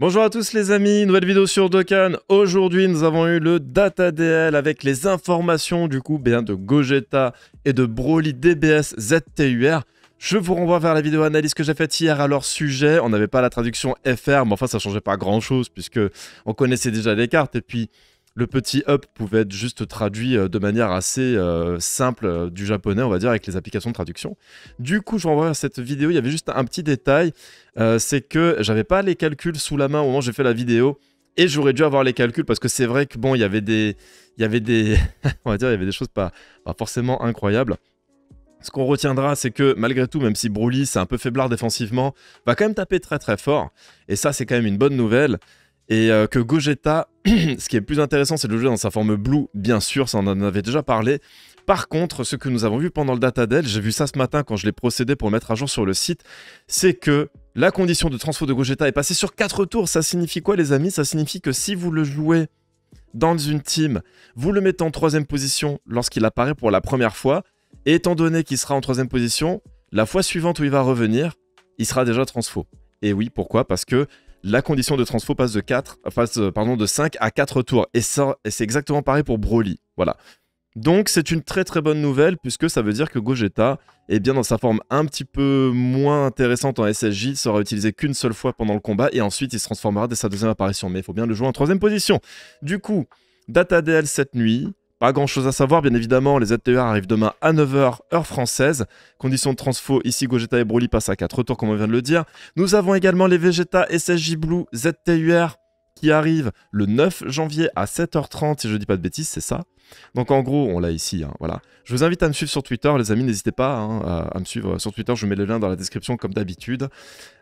Bonjour à tous les amis, nouvelle vidéo sur Dokkan. Aujourd'hui, nous avons eu le DataDL avec les informations du coup bien de Gogeta et de Broly DBS ZTUR. Je vous renvoie vers la vidéo analyse que j'ai faite hier à leur sujet. On n'avait pas la traduction FR, mais enfin ça changeait pas grand chose puisque on connaissait déjà les cartes et puis le petit up pouvait être juste traduit euh, de manière assez euh, simple euh, du japonais, on va dire, avec les applications de traduction. Du coup, je renvoie à cette vidéo, il y avait juste un petit détail, c'est que j'avais pas les calculs sous la main au moment où j'ai fait la vidéo, et j'aurais dû avoir les calculs, parce que c'est vrai que bon, il y avait des... Il y avait des... on va dire, il y avait des choses pas, forcément incroyables. Ce qu'on retiendra, c'est que malgré tout, même si Broly, c'est un peu faiblard défensivement, va quand même taper très très fort. Et ça, c'est quand même une bonne nouvelle et euh, que Gogeta, ce qui est plus intéressant, c'est de le jouer dans sa forme blue, bien sûr, ça on en avait déjà parlé. Par contre, ce que nous avons vu pendant le Data del, j'ai vu ça ce matin quand je l'ai procédé pour mettre à jour sur le site, c'est que la condition de transfo de Gogeta est passée sur 4 tours. Ça signifie quoi, les amis Ça signifie que si vous le jouez dans une team, vous le mettez en troisième position lorsqu'il apparaît pour la première fois, et étant donné qu'il sera en troisième position, la fois suivante où il va revenir, il sera déjà transfo. Et oui, pourquoi Parce que la condition de transfo passe de, 4, euh, pardon, de 5 à 4 tours. Et, c'est exactement pareil pour Broly. Voilà. Donc c'est une très très bonne nouvelle puisque ça veut dire que Gogeta, est bien dans sa forme un petit peu moins intéressante en SSJ, sera utilisé qu'une seule fois pendant le combat et ensuite il se transformera dès sa deuxième apparition. Mais il faut bien le jouer en troisième position. Du coup, Data DL cette nuit, pas grand chose à savoir, bien évidemment, les ZTR e arrivent demain à 9h, heure française. Conditions de transfo, ici Gogeta et Broly passent à 4 tours, comme on vient de le dire. Nous avons également les Vegeta, SSJ Blue, ZTUR e qui arrivent le 9 janvier à 7h30, si je dis pas de bêtises, c'est ça. Donc en gros, on l'a ici, hein, voilà. Je vous invite à me suivre sur Twitter, les amis, n'hésitez pas hein, à, me suivre sur Twitter, je vous mets le lien dans la description comme d'habitude.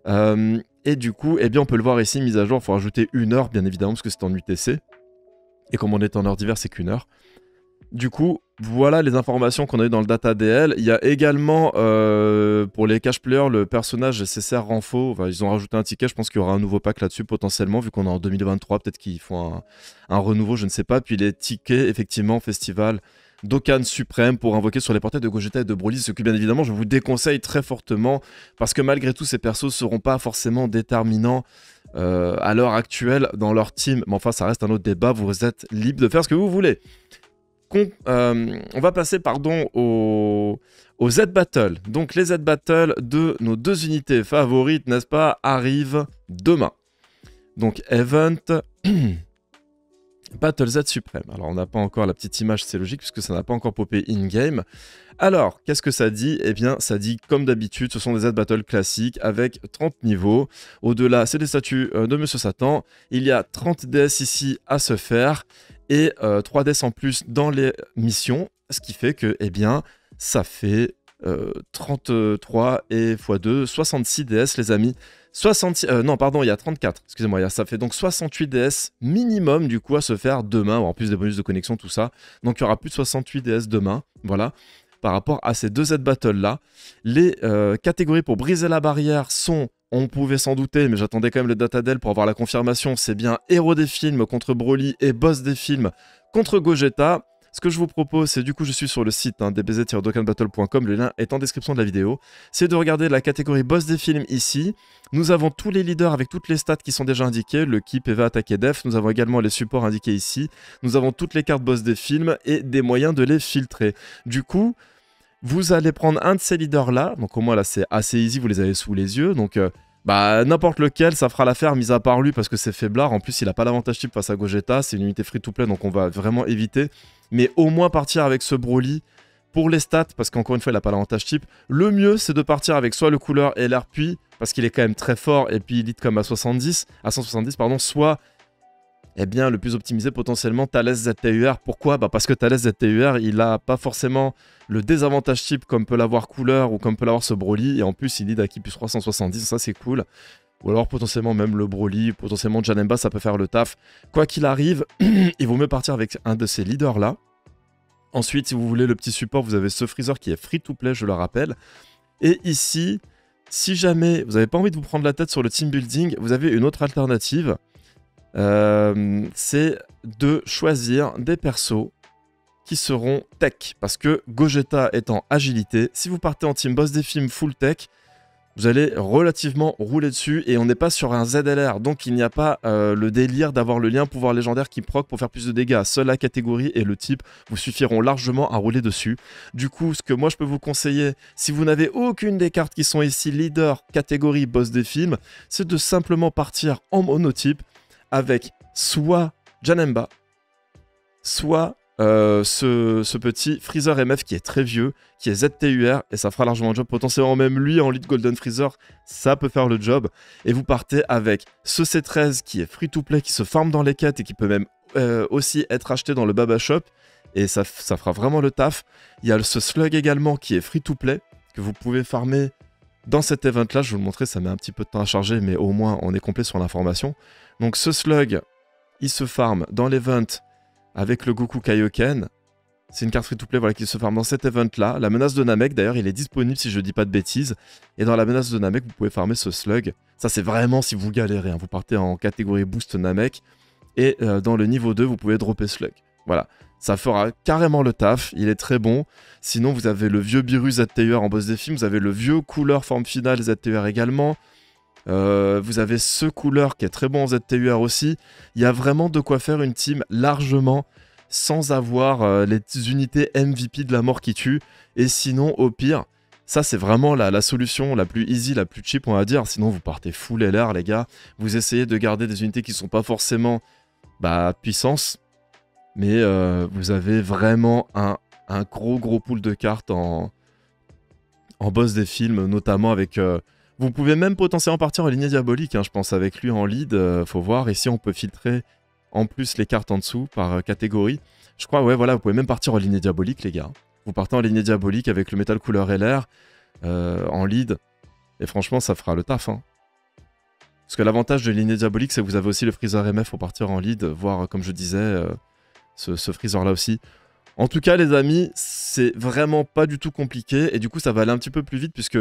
Euh, et du coup, eh bien, on peut le voir ici, mise à jour, il faut rajouter une heure, bien évidemment, parce que c'est en UTC. Et comme on est en heure d'hiver, c'est qu'une heure. Du coup, voilà les informations qu'on a eues dans le data DL. Il y a également euh, pour les cash players le personnage CCR Renfo. Enfin, ils ont rajouté un ticket. Je pense qu'il y aura un nouveau pack là-dessus potentiellement, vu qu'on est en 2023. Peut-être qu'ils font un, renouveau, je ne sais pas. Puis les tickets, effectivement, festival. Dokan Suprême pour invoquer sur les portails de Gogeta et de Broly, ce que bien évidemment je vous déconseille très fortement, parce que malgré tout ces persos seront pas forcément déterminants euh, à l'heure actuelle dans leur team. Mais enfin ça reste un autre débat, vous êtes libre de faire ce que vous voulez. Euh, on va passer pardon, au, Z-Battle. Donc les Z-Battle de nos deux unités favorites, n'est-ce pas, arrivent demain. Donc Event Battle Z suprême. Alors on n'a pas encore la petite image, c'est logique, puisque ça n'a pas encore popé in-game. Alors, qu'est-ce que ça dit Eh bien, ça dit, comme d'habitude, ce sont des z Battle classiques avec 30 niveaux. Au-delà, c'est des statues euh, de Monsieur Satan. Il y a 30 DS ici à se faire et 3DS euh, en plus dans les missions, ce qui fait que eh bien, ça fait 33 euh, et x2, 66 DS, les amis. Euh, non, pardon, il y a 34. Excusez-moi, ça fait donc 68 DS minimum du coup à se faire demain, en plus des bonus de connexion, tout ça. Donc il y aura plus de 68 DS demain, voilà, par rapport à ces deux Z Battles là. Les catégories pour briser la barrière sont on pouvait s'en douter, mais j'attendais quand même le Datadel pour avoir la confirmation. C'est bien héros des films contre Broly et boss des films contre Gogeta. Ce que je vous propose, c'est du coup, je suis sur le site hein, dbz-dokkanbattle.com, le lien est en description de la vidéo, c'est de regarder la catégorie boss des films ici. Nous avons tous les leaders avec toutes les stats qui sont déjà indiquées, le ki, PV, attaque def, nous avons également les supports indiqués ici, nous avons toutes les cartes boss des films et des moyens de les filtrer. Du coup, vous allez prendre un de ces leaders-là. Donc au moins là, c'est assez easy, vous les avez sous les yeux. Donc euh, bah n'importe lequel, ça fera l'affaire, mis à part lui, parce que c'est faiblard. En plus, il n'a pas l'avantage type face à Gogeta. C'est une unité free-to-play, donc on va vraiment éviter. Mais au moins partir avec ce Broly pour les stats, parce qu'encore une fois, il n'a pas l'avantage type. Le mieux, c'est de partir avec soit le couleur et l'air puis, parce qu'il est quand même très fort, et puis il lit comme à 70, à 170, pardon, soit eh bien, le plus optimisé potentiellement Thales ZTUR. Pourquoi bah, Parce que Thales ZTUR, il n'a pas forcément le désavantage type comme peut l'avoir Couleur ou comme peut l'avoir ce Broly. Et en plus, il lead à plus 370, ça c'est cool. Ou alors potentiellement même le Broly, potentiellement Janemba, ça peut faire le taf. Quoi qu'il arrive, il vaut mieux partir avec un de ces leaders-là. Ensuite, si vous voulez le petit support, vous avez ce Freezer qui est free to play, je le rappelle. Et ici, si jamais vous n'avez pas envie de vous prendre la tête sur le team building, vous avez une autre alternative. Euh, c'est de choisir des persos qui seront tech. Parce que Gogeta étant agilité, si vous partez en team boss des films full tech, vous allez relativement rouler dessus et on n'est pas sur un ZLR, donc il n'y a pas euh, le délire d'avoir le lien pouvoir légendaire qui proc pour faire plus de dégâts. Seule la catégorie et le type vous suffiront largement à rouler dessus. Du coup, ce que moi je peux vous conseiller, si vous n'avez aucune des cartes qui sont ici leader, catégorie, boss des films, c'est de simplement partir en monotype avec soit Janemba, soit euh, ce, petit Freezer MF qui est très vieux, qui est ZTUR, et ça fera largement le job. Potentiellement même lui en lead Golden Freezer, ça peut faire le job. Et vous partez avec ce C13 qui est free to play, qui se forme dans les quêtes et qui peut même euh, aussi être acheté dans le Baba Shop. Et ça, ça fera vraiment le taf. Il y a ce slug également qui est free to play, que vous pouvez farmer dans cet event-là, je vous le montrer, ça met un petit peu de temps à charger, mais au moins on est complet sur l'information. Donc ce slug, il se farme dans l'event avec le Goku Kaioken. C'est une carte free-to-play voilà, qui se farme dans cet event-là. La menace de Namek, d'ailleurs, il est disponible si je ne dis pas de bêtises. Et dans la menace de Namek, vous pouvez farmer ce slug. Ça, c'est vraiment si vous galérez. Hein. Vous partez en catégorie boost Namek. Et euh, dans le niveau 2, vous pouvez dropper slug. Voilà ça fera carrément le taf, il est très bon. Sinon, vous avez le vieux Biru ZTUR e en boss des films, vous avez le vieux couleur forme finale ZTUR e également. Euh, vous avez ce couleur qui est très bon en ZTUR e aussi. Il y a vraiment de quoi faire une team largement sans avoir euh, les unités MVP de la mort qui tue. Et sinon, au pire, ça c'est vraiment la, solution la plus easy, la plus cheap, on va dire. Sinon, vous partez full LR, les gars. Vous essayez de garder des unités qui ne sont pas forcément bah, puissance mais euh, vous avez vraiment un, gros gros pool de cartes en, en boss des films, notamment avec... Euh, vous pouvez même potentiellement partir en lignée diabolique, hein, je pense, avec lui en lead, euh, faut voir, ici on peut filtrer en plus les cartes en dessous par catégorie. Je crois, ouais, voilà, vous pouvez même partir en lignée diabolique, les gars. Vous partez en lignée diabolique avec le métal couleur LR en lead. Et franchement, ça fera le taf. Hein. Parce que l'avantage de lignée diabolique, c'est que vous avez aussi le freezer MF pour partir en lead, voire, comme je disais, ce, friseur freezer-là aussi. En tout cas, les amis, c'est vraiment pas du tout compliqué. Et du coup, ça va aller un petit peu plus vite puisque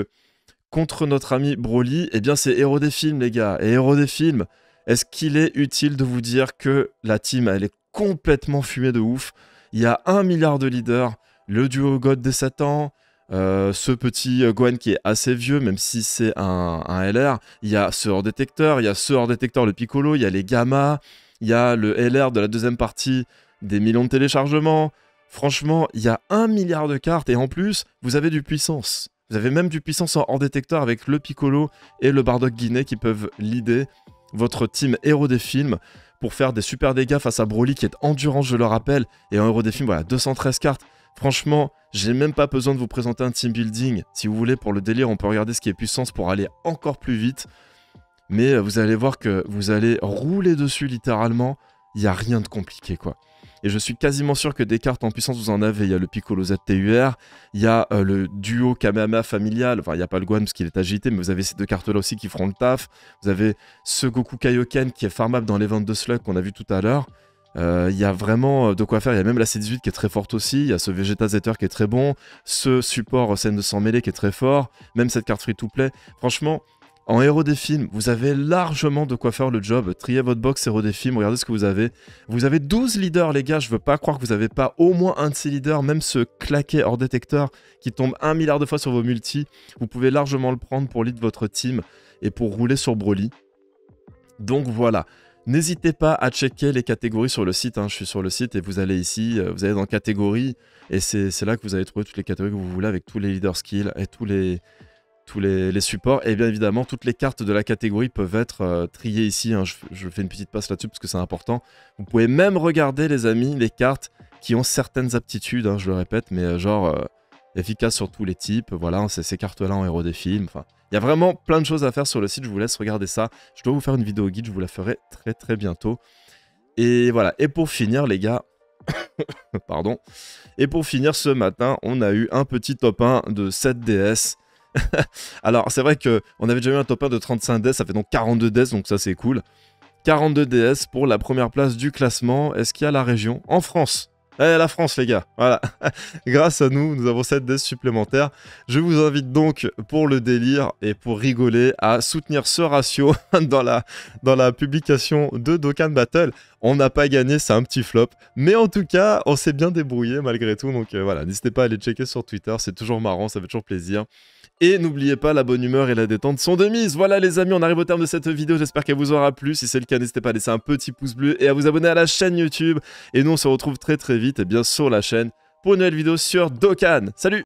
contre notre ami Broly, eh bien, c'est héros des films, les gars. Et héros des films, est-ce qu'il est utile de vous dire que la team, elle est complètement fumée de ouf Il y a un milliard de leaders, le duo God des Satan, euh, ce petit euh, Gwen qui est assez vieux, même si c'est un, LR. Il y a ce hors détecteur, il y a ce hors détecteur, le Piccolo, il y a les Gamma, il y a le LR de la deuxième partie, des millions de téléchargements. Franchement, il y a un milliard de cartes et en plus, vous avez du puissance. Vous avez même du puissance en, détecteur avec le Piccolo et le Bardock Guinée qui peuvent l'idée votre team héros des films pour faire des super dégâts face à Broly qui est endurance, je le rappelle, et en héros des films, voilà, 213 cartes. Franchement, j'ai même pas besoin de vous présenter un team building. Si vous voulez, pour le délire, on peut regarder ce qui est puissance pour aller encore plus vite. Mais euh, vous allez voir que vous allez rouler dessus littéralement. Il n'y a rien de compliqué, quoi. Et je suis quasiment sûr que des cartes en puissance, vous en avez. Il y a le Piccolo ZTUR, il y a euh, le duo Kamama familial. Enfin, il n'y a pas le Guan parce qu'il est agité, mais vous avez ces deux cartes-là aussi qui feront le taf. Vous avez ce Goku Kaioken qui est farmable dans les ventes de Slug qu'on a vu tout à l'heure. Euh, il y a vraiment euh, de quoi faire. Il y a même la C18 qui est très forte aussi. Il y a ce Vegeta Zeter qui est très bon. Ce support scène de sang mêlé qui est très fort. Même cette carte free to play. Franchement, en héros des films, vous avez largement de quoi faire le job. Triez votre box héros des films, regardez ce que vous avez. Vous avez 12 leaders, les gars. Je veux pas croire que vous avez pas au moins un de ces leaders, même ce claqué hors détecteur qui tombe un milliard de fois sur vos multis. Vous pouvez largement le prendre pour lead votre team et pour rouler sur Broly. Donc voilà. N'hésitez pas à checker les catégories sur le site. Hein. Je suis sur le site et vous allez ici, euh, vous allez dans catégories et c'est là que vous allez trouver toutes les catégories que vous voulez avec tous les leaders skills et tous les, tous les, supports. Et bien évidemment, toutes les cartes de la catégorie peuvent être euh, triées ici. Hein. Je, fais une petite passe là-dessus parce que c'est important. Vous pouvez même regarder, les amis, les cartes qui ont certaines aptitudes, hein, je le répète, mais euh, genre efficace euh, efficaces sur tous les types. Voilà, hein, c'est ces cartes-là en héros des films. Enfin, il y a vraiment plein de choses à faire sur le site. Je vous laisse regarder ça. Je dois vous faire une vidéo guide, je vous la ferai très très bientôt. Et voilà. Et pour finir, les gars. Pardon. Et pour finir ce matin, on a eu un petit top 1 de 7DS. Alors, c'est vrai que on avait déjà eu un top 1 de 35 DS, ça fait donc 42 DS, donc ça c'est cool. 42 DS pour la première place du classement. Est-ce qu'il y a la région En France Eh, la France, les gars. Voilà. Grâce à nous, nous avons cette DS supplémentaires, Je vous invite donc, pour le délire et pour rigoler, à soutenir ce ratio dans la, dans la publication de Dokkan Battle. On n'a pas gagné, c'est un petit flop. Mais en tout cas, on s'est bien débrouillé malgré tout. Donc euh, voilà, n'hésitez pas à aller checker sur Twitter. C'est toujours marrant, ça fait toujours plaisir. Et n'oubliez pas, la bonne humeur et la détente sont de mise. Voilà les amis, on arrive au terme de cette vidéo. J'espère qu'elle vous aura plu. Si c'est le cas, n'hésitez pas à laisser un petit pouce bleu et à vous abonner à la chaîne YouTube. Et nous, on se retrouve très très vite et eh bien sur la chaîne pour une nouvelle vidéo sur Dokkan. Salut